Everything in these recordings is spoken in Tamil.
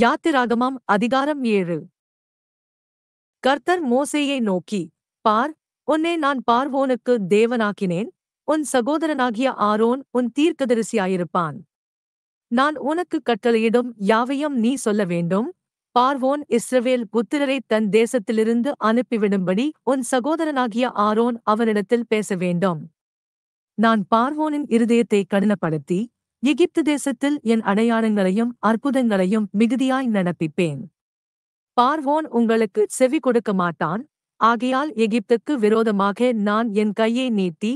யாத்திராகமம் அதிகாரம் ஏழு கர்த்தர் மோசையை நோக்கி பார் உன்னை நான் பார்வோனுக்கு தேவனாக்கினேன் உன் சகோதரனாகிய ஆரோன் உன் தீர்க்கதரிசியாயிருப்பான் நான் உனக்கு கட்டளையிடும் யாவையும் நீ சொல்ல வேண்டும் பார்வோன் இஸ்ரவேல் புத்திரரை தன் தேசத்திலிருந்து அனுப்பிவிடும்படி உன் சகோதரனாகிய ஆரோன் அவனிடத்தில் பேச வேண்டும் நான் பார்வோனின் இருதயத்தை கடினப்படுத்தி எகிப்து தேசத்தில் என் அடையாளங்களையும் அற்புதங்களையும் மிகுதியாய் நடப்பிப்பேன் பார்வோன் உங்களுக்கு செவி கொடுக்க மாட்டான் ஆகையால் எகிப்துக்கு விரோதமாக நான் என் கையை நீட்டி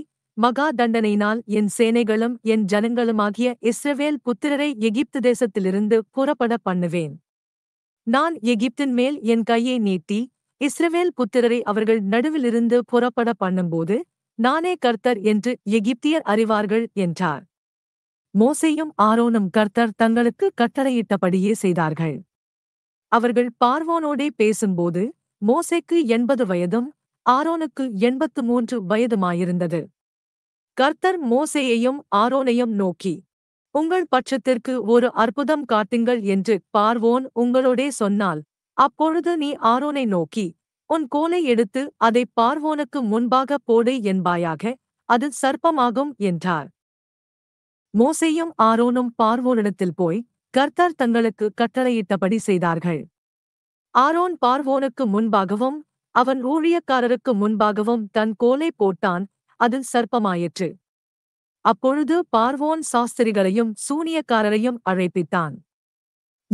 மகா தண்டனையினால் என் சேனைகளும் என் ஜனங்களுமாகிய இஸ்ரவேல் புத்திரரை எகிப்து தேசத்திலிருந்து புறப்பட பண்ணுவேன் நான் எகிப்தின் மேல் என் கையை நீட்டி இஸ்ரவேல் புத்திரரை அவர்கள் நடுவிலிருந்து புறப்பட பண்ணும்போது நானே கர்த்தர் என்று எகிப்தியர் அறிவார்கள் என்றார் மோசையும் ஆரோனும் கர்த்தர் தங்களுக்கு கட்டளையிட்டபடியே செய்தார்கள் அவர்கள் பார்வோனோடே பேசும்போது மோசேக்கு எண்பது வயதும் ஆரோனுக்கு எண்பத்து மூன்று வயதுமாயிருந்தது கர்த்தர் மோசையையும் ஆரோனையும் நோக்கி உங்கள் பட்சத்திற்கு ஒரு அற்புதம் காட்டுங்கள் என்று பார்வோன் உங்களோடே சொன்னால் அப்பொழுது நீ ஆரோனை நோக்கி உன் கோலை எடுத்து அதை பார்வோனுக்கு முன்பாக போடு என்பாயாக அது சர்ப்பமாகும் என்றார் மோசையும் ஆரோனும் பார்வோனிடத்தில் போய் கர்த்தர் தங்களுக்கு கட்டளையிட்டபடி செய்தார்கள் ஆரோன் பார்வோனுக்கு முன்பாகவும் அவன் ஊழியக்காரருக்கு முன்பாகவும் தன் கோலை போட்டான் அது சர்ப்பமாயிற்று அப்பொழுது பார்வோன் சாஸ்திரிகளையும் சூனியக்காரரையும் அழைப்பித்தான்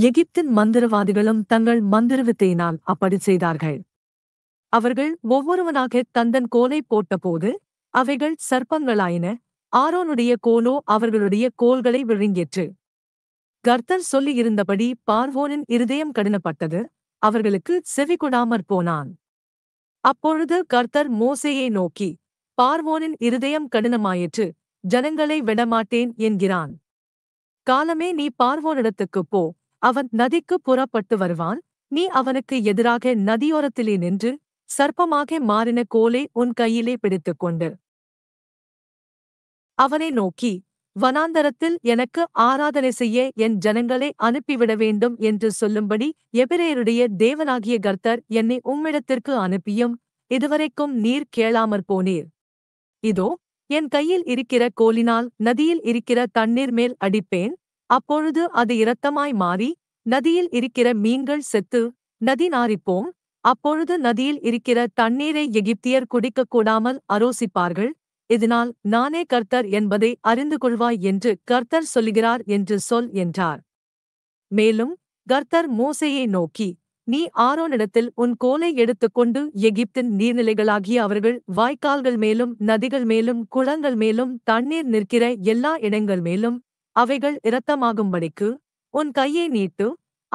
எகிப்தின் மந்திரவாதிகளும் தங்கள் மந்திரவித்தையினால் அப்படி செய்தார்கள் அவர்கள் ஒவ்வொருவனாக தந்தன் கோலை போட்டபோது அவைகள் சர்ப்பங்களாயின ஆரோனுடைய கோலோ அவர்களுடைய கோல்களை விழுங்கிற்று கர்த்தர் சொல்லியிருந்தபடி பார்வோனின் இருதயம் கடினப்பட்டது அவர்களுக்கு செவி கொடாமற் போனான் அப்பொழுது கர்த்தர் மோசையை நோக்கி பார்வோனின் இருதயம் கடினமாயிற்று ஜனங்களை விடமாட்டேன் என்கிறான் காலமே நீ பார்வோனிடத்துக்குப் போ அவன் நதிக்கு புறப்பட்டு வருவான் நீ அவனுக்கு எதிராக நதியோரத்திலே நின்று சர்ப்பமாக மாறின கோலை உன் கையிலே பிடித்துக்கொண்டு அவனை நோக்கி வனாந்தரத்தில் எனக்கு ஆராதனை செய்ய என் ஜனங்களை அனுப்பிவிட வேண்டும் என்று சொல்லும்படி எபிரேயருடைய தேவனாகிய கர்த்தர் என்னை உம்மிடத்திற்கு அனுப்பியும் இதுவரைக்கும் நீர் கேளாமற் போனீர் இதோ என் கையில் இருக்கிற கோலினால் நதியில் இருக்கிற தண்ணீர் மேல் அடிப்பேன் அப்பொழுது அது இரத்தமாய் மாறி நதியில் இருக்கிற மீன்கள் செத்து நதி நாரிப்போம் அப்பொழுது நதியில் இருக்கிற தண்ணீரை எகிப்தியர் குடிக்கக்கூடாமல் அரோசிப்பார்கள் இதனால் நானே கர்த்தர் என்பதை அறிந்து கொள்வாய் என்று கர்த்தர் சொல்லுகிறார் என்று சொல் என்றார் மேலும் கர்த்தர் மோசையை நோக்கி நீ ஆரோனிடத்தில் உன் கோலை எடுத்துக்கொண்டு எகிப்தின் நீர்நிலைகளாகிய அவர்கள் வாய்க்கால்கள் மேலும் நதிகள் மேலும் குளங்கள் மேலும் தண்ணீர் நிற்கிற எல்லா இடங்கள் மேலும் அவைகள் இரத்தமாகும்படிக்கு உன் கையை நீட்டு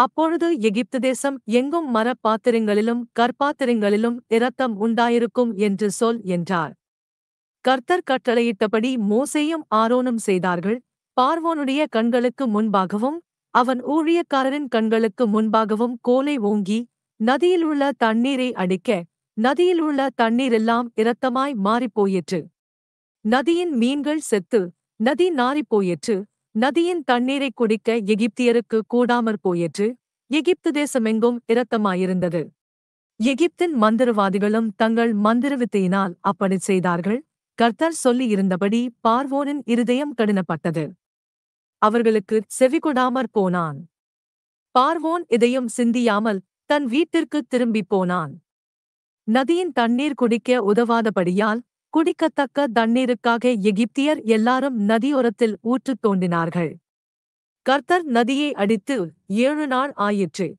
அப்பொழுது எகிப்து தேசம் எங்கும் மரப்பாத்திரங்களிலும் கற்பாத்திரங்களிலும் இரத்தம் உண்டாயிருக்கும் என்று சொல் என்றார் கர்த்தர் கட்டளையிட்டபடி மோசையும் ஆரோனும் செய்தார்கள் பார்வோனுடைய கண்களுக்கு முன்பாகவும் அவன் ஊழியக்காரரின் கண்களுக்கு முன்பாகவும் கோலை ஓங்கி நதியில் உள்ள தண்ணீரை அடிக்க நதியில் உள்ள தண்ணீரெல்லாம் இரத்தமாய் மாறிப்போயிற்று நதியின் மீன்கள் செத்து நதி நாறிப்போயிற்று நதியின் தண்ணீரை குடிக்க எகிப்தியருக்கு கூடாமற் போயிற்று எகிப்து தேசமெங்கும் இரத்தமாயிருந்தது எகிப்தின் மந்திரவாதிகளும் தங்கள் மந்திரவித்தையினால் அப்படி செய்தார்கள் கர்த்தர் சொல்லியிருந்தபடி பார்வோனின் இருதயம் கடினப்பட்டது அவர்களுக்கு செவிகொடாமற் போனான் பார்வோன் இதையும் சிந்தியாமல் தன் வீட்டிற்கு திரும்பிப் போனான் நதியின் தண்ணீர் குடிக்க உதவாதபடியால் குடிக்கத்தக்க தண்ணீருக்காக எகிப்தியர் எல்லாரும் நதியோரத்தில் ஊற்றுத் தோண்டினார்கள் கர்த்தர் நதியை அடித்து ஏழு நாள் ஆயிற்று